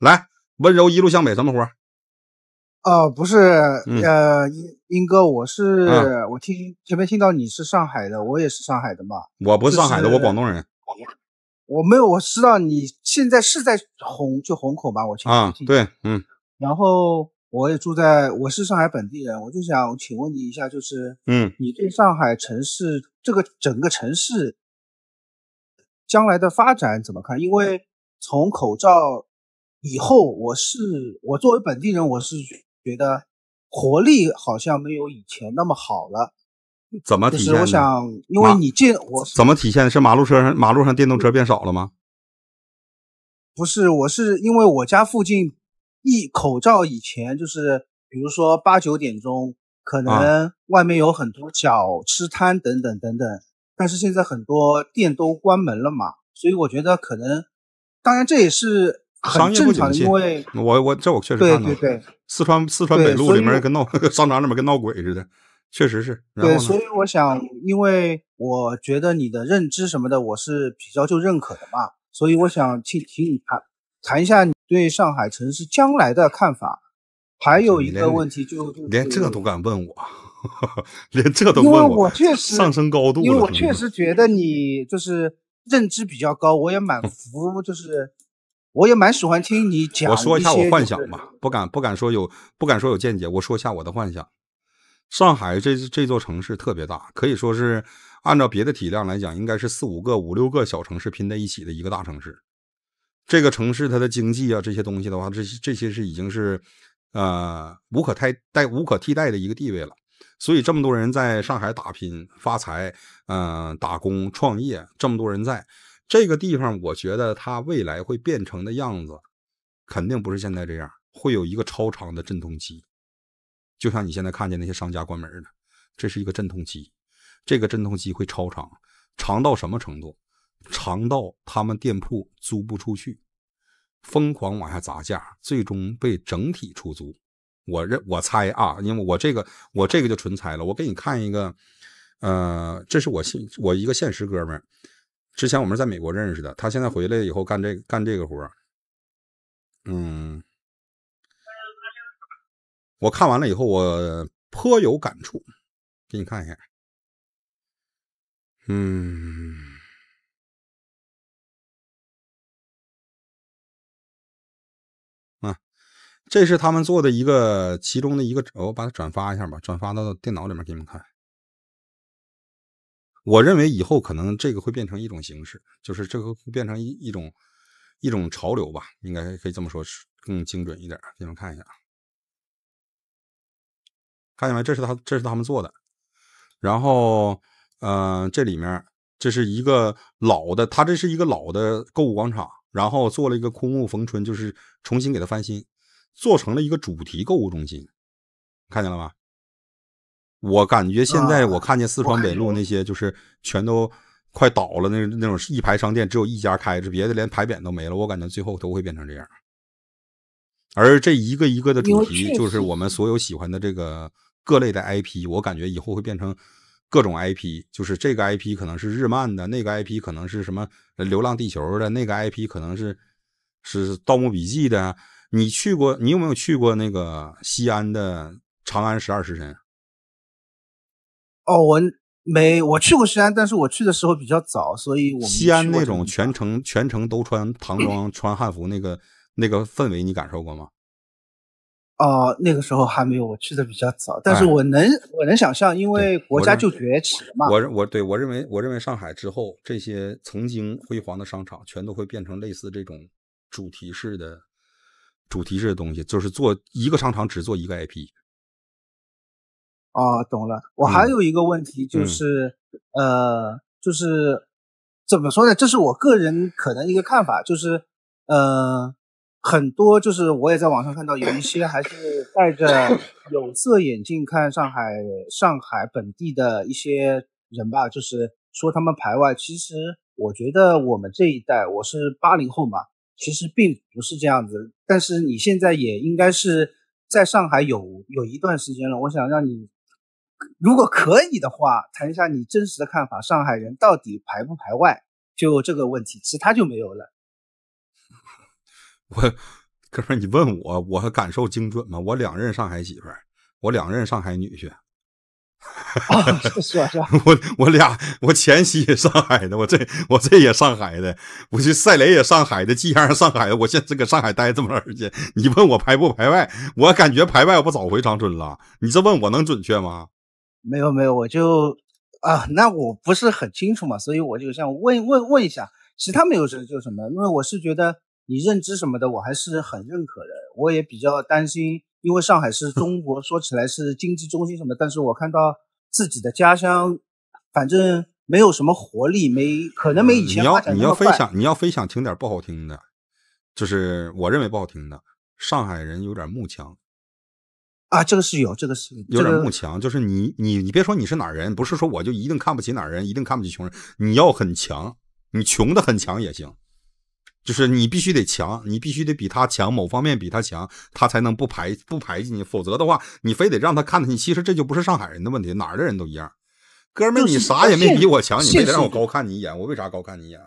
来，温柔一路向北，什么活？哦，不是，呃，英英哥，我是我听前面听到你是上海的，我也是上海的嘛。我不是上海的，我广东人。我没有，我知道你现在是在虹，就虹口吧？我听。啊，对，嗯。然后我也住在，我是上海本地人，我就想请问你一下，就是，嗯，你对上海城市这个整个城市将来的发展怎么看？因为从口罩。以后我是我作为本地人，我是觉得活力好像没有以前那么好了。怎么体现？我想，因为你见我怎么体现是马路车上马路上电动车变少了吗？不是，我是因为我家附近一口罩以前就是，比如说八九点钟，可能外面有很多小吃摊等等等等，但是现在很多店都关门了嘛，所以我觉得可能，当然这也是。很正常，因为我我这我确实看到，对对对，四川四川北路里面跟闹 商场里面跟闹鬼似的，确实是。对，所以我想，因为我觉得你的认知什么的，我是比较就认可的嘛，所以我想请请你谈谈一下你对上海城市将来的看法。还有一个问题，就连这都敢问我，连这都问我，确实上升高度，因为我确实觉得你就是认知比较高，我也满服，就是。我也蛮喜欢听你讲。我说一下我幻想吧，不敢不敢说有，不敢说有见解。我说一下我的幻想：上海这这座城市特别大，可以说是按照别的体量来讲，应该是四五个、五六个小城市拼在一起的一个大城市。这个城市它的经济啊，这些东西的话，这这些是已经是呃无可太代、无可替代的一个地位了。所以这么多人在上海打拼、发财，嗯，打工、创业，这么多人在。这个地方，我觉得它未来会变成的样子，肯定不是现在这样，会有一个超长的阵痛期。就像你现在看见那些商家关门的，这是一个阵痛期。这个阵痛期会超长，长到什么程度？长到他们店铺租不出去，疯狂往下砸价，最终被整体出租。我认，我猜啊，因为我这个，我这个就纯猜了。我给你看一个，呃，这是我现我一个现实哥们儿。之前我们在美国认识的，他现在回来以后干这干这个活儿，嗯，我看完了以后我颇有感触，给你看一下，嗯，啊，这是他们做的一个其中的一个，我把它转发一下吧，转发到电脑里面给你们看。我认为以后可能这个会变成一种形式，就是这个会变成一一种一种潮流吧，应该可以这么说，更精准一点给你们看一下，看见没？这是他，这是他们做的。然后，嗯，这里面这是一个老的，他这是一个老的购物广场，然后做了一个枯木逢春，就是重新给它翻新，做成了一个主题购物中心。看见了吗？我感觉现在我看见四川北路那些就是全都快倒了，那那种一排商店只有一家开着，别的连牌匾都没了。我感觉最后都会变成这样。而这一个一个的主题就是我们所有喜欢的这个各类的 IP，我感觉以后会变成各种 IP。就是这个 IP 可能是日漫的，那个 IP 可能是什么《流浪地球》的，那个 IP 可能是是《盗墓笔记》的。你去过，你有没有去过那个西安的长安十二时辰？哦，我没我去过西安，但是我去的时候比较早，所以我西安那种全程全程都穿唐装、穿汉服那个那个氛围，你感受过吗？哦，那个时候还没有我去的比较早，但是我能我能想象，因为国家就崛起了嘛。我我对我认为我认为上海之后，这些曾经辉煌的商场，全都会变成类似这种主题式的主题式的东西，就是做一个商场只做一个 IP。哦，懂了。我还有一个问题就是，呃，就是怎么说呢？这是我个人可能一个看法，就是，呃，很多就是我也在网上看到有一些还是戴着 有色眼镜看上海上海本地的一些人吧，就是说他们排外。其实我觉得我们这一代，我是八零后嘛，其实并不是这样子。但是你现在也应该是在上海有有一段时间了，我想让你。如果可以的话，谈一下你真实的看法，上海人到底排不排外？就这个问题，其他就没有了。我哥们，你问我，我感受精准吗？我两任上海媳妇儿，我两任上海女婿。你 说是吧？我我俩，我前妻也上海的，我这我这也上海的，我这赛雷也上海的，季阳上海的，我现在搁上海待这么长时间，你问我排不排外？我感觉排外，我不早回长春了。你这问我能准确吗？没有没有，我就啊，那我不是很清楚嘛，所以我就想问问问一下，其他没有什就什么？因为我是觉得你认知什么的，我还是很认可的。我也比较担心，因为上海是中国说起来是经济中心什么，但是我看到自己的家乡，反正没有什么活力，没可能没以前。你要你要非想你要非想听点不好听的，就是我认为不好听的，上海人有点木强。啊，这个是有，这个是有点慕强，就是你你你别说你是哪儿人，不是说我就一定看不起哪儿人，一定看不起穷人。你要很强，你穷的很强也行，就是你必须得强，你必须得比他强，某方面比他强，他才能不排不排挤你。否则的话，你非得让他看到你。其实这就不是上海人的问题，哪儿的人都一样。哥们儿，你啥也没比我强，你非得让我高看你一眼，我为啥高看你一眼？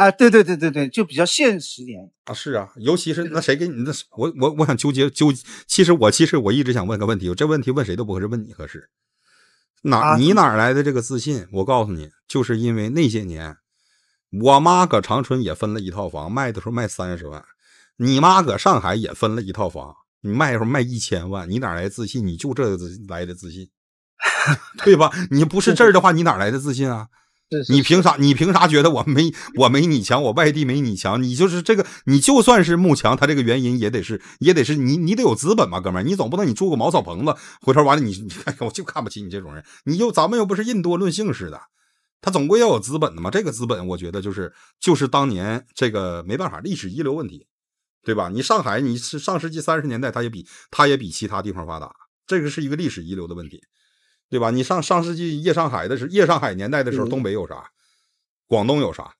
啊，对对对对对，就比较现实点啊。是啊，尤其是那谁给你那，我我我想纠结纠。其实我其实我一直想问个问题，这问题问谁都不合适，问你合适。哪你哪来的这个自信？我告诉你，就是因为那些年，我妈搁长春也分了一套房，卖的时候卖三十万；你妈搁上海也分了一套房，你卖时候卖一千万。你哪来自信？你就这来的自信，对吧？你不是这儿的话，你哪来的自信啊？你凭啥？你凭啥觉得我没我没你强？我外地没你强？你就是这个，你就算是木强，他这个原因也得是也得是你你得有资本嘛，哥们儿，你总不能你住个茅草棚子，回头完了你你，我就看不起你这种人。你又咱们又不是印度论性似的，他总归要有资本的嘛。这个资本我觉得就是就是当年这个没办法，历史遗留问题，对吧？你上海你是上世纪三十年代，他也比他也比其他地方发达，这个是一个历史遗留的问题。对吧？你上上世纪夜上海的时候，夜上海年代的时候，东北有啥？广东有啥？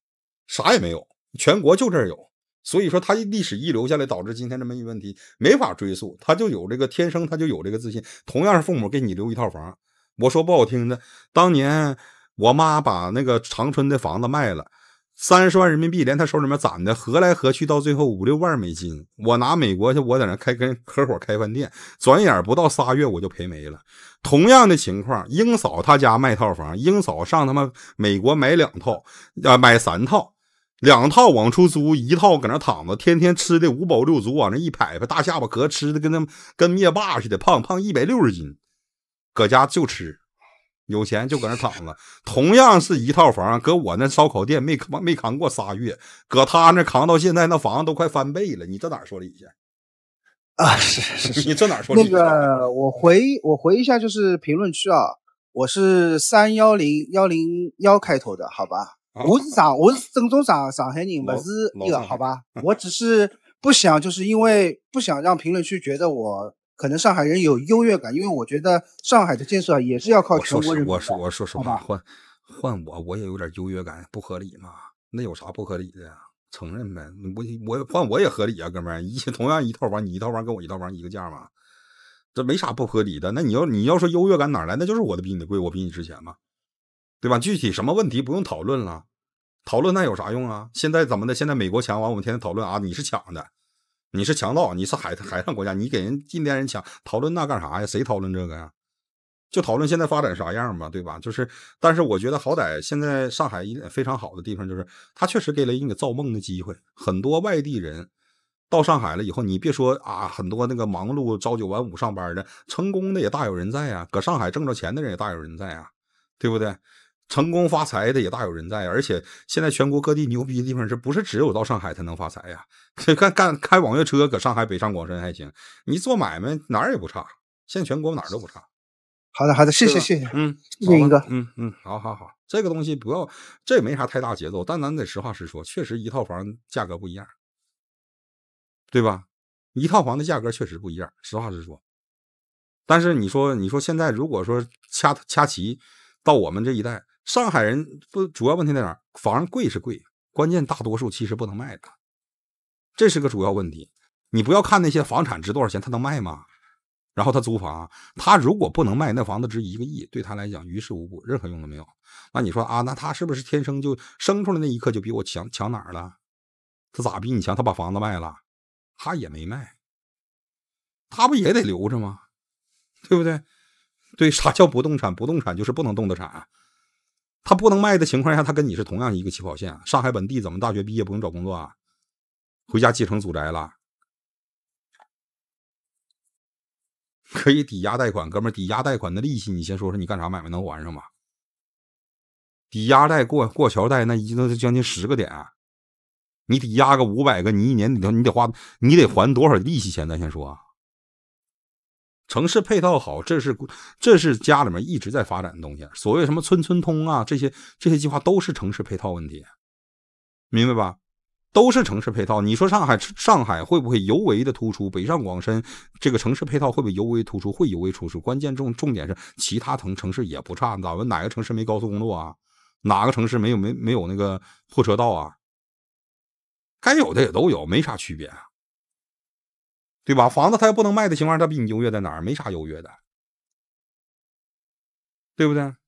啥也没有。全国就这儿有，所以说它历史遗留下来，导致今天这么一问题，没法追溯。他就有这个天生，他就有这个自信。同样是父母给你留一套房，我说不好听的，当年我妈把那个长春的房子卖了。三十万人民币，连他手里面攒的，合来合去，到最后五六万美金。我拿美国去，我在那开跟合伙开饭店，转眼不到仨月，我就赔没了。同样的情况，英嫂他家卖套房，英嫂上他妈美国买两套，啊买三套，两套往出租，一套搁那躺着，天天吃的五饱六足，往那一摆摆，大下巴壳吃的跟他妈跟灭霸似的胖，胖一百六十斤，搁家就吃。有钱就搁那躺着，同样是一套房，搁我那烧烤店没扛没扛过仨月，搁他那扛到现在，那房子都快翻倍了。你这哪说理去？啊，是是是，你这哪说理去？那个，我回我回一下，就是评论区啊，我是三幺零幺零幺开头的，好吧？我是上，我是正宗上上海人，不是那个，好吧？我只是不想，就是因为不想让评论区觉得我。可能上海人有优越感，因为我觉得上海的建设也是要靠全国人。我说我说实话，换换我，我也有点优越感，不合理嘛？那有啥不合理的呀？承认呗，我我换我也合理啊，哥们儿，一 同样一套房，你一套房跟我一套房一个价嘛，这没啥不合理的。那你要你要说优越感哪来？那就是我的比你的贵，我比你值钱嘛，对吧？具体什么问题不用讨论了，讨论那有啥用啊？现在怎么的？现在美国强完，我们天天讨论啊，你是抢的。你是强盗，你是海海上国家，你给人第店人抢，讨论那干啥呀？谁讨论这个呀？就讨论现在发展啥样吧，对吧？就是，但是我觉得好歹现在上海一非常好的地方就是，它确实给了你个造梦的机会。很多外地人到上海了以后，你别说啊，很多那个忙碌朝九晚五上班的，成功的也大有人在啊，搁上海挣着钱的人也大有人在啊，对不对？成功发财的也大有人在，而且现在全国各地牛逼的地方是不是只有到上海才能发财呀？干干开网约车，搁上海北上广深还行，你做买卖哪儿也不差，现在全国哪儿都不差。好的，好的，谢谢谢谢，嗯，一嗯嗯，好好好，这个东西不要，这也没啥太大节奏，但咱得实话实说，确实一套房价格不一样，对吧？一套房的价格确实不一样，实话实说。但是你说你说现在如果说掐掐齐到我们这一代。上海人不主要问题在哪儿？房贵是贵，关键大多数其实不能卖的，这是个主要问题。你不要看那些房产值多少钱，他能卖吗？然后他租房，他如果不能卖，那房子值一个亿，对他来讲于事无补，任何用都没有。那你说啊，那他是不是天生就生出来那一刻就比我强强哪儿了？他咋比你强？他把房子卖了，他也没卖，他不也得留着吗？对不对？对，啥叫不动产？不动产就是不能动的产。他不能卖的情况下，他跟你是同样一个起跑线。上海本地怎么大学毕业不用找工作啊？回家继承祖宅了？可以抵押贷款，哥们儿，抵押贷款的利息你先说说，你干啥买卖能还上吗？抵押贷过过桥贷那一都将近十个点，你抵押个五百个，你一年得你得花你得还多少利息钱？咱先说。城市配套好，这是这是家里面一直在发展的东西。所谓什么村村通啊，这些这些计划都是城市配套问题，明白吧？都是城市配套。你说上海，上海会不会尤为的突出？北上广深这个城市配套会不会尤为突出？会尤为突出。关键重重点是，其他城城市也不差。咱们哪个城市没高速公路啊？哪个城市没有没没有那个货车道啊？该有的也都有，没啥区别啊。对吧？房子他又不能卖的情况，下，他比你优越在哪儿？没啥优越的，对不对？